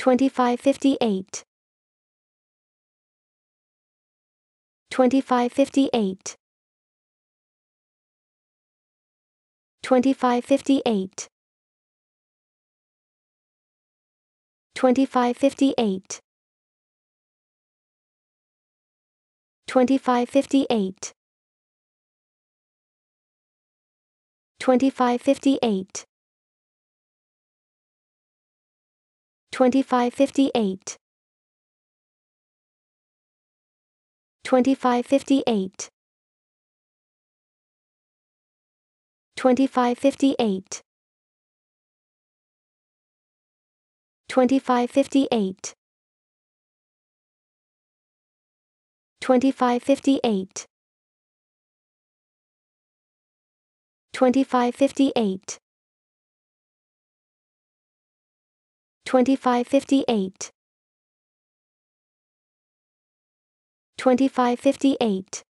2558 2558 2558 2558 2558 2558 2558 2558 2558 2558 2558 2558 2558 2558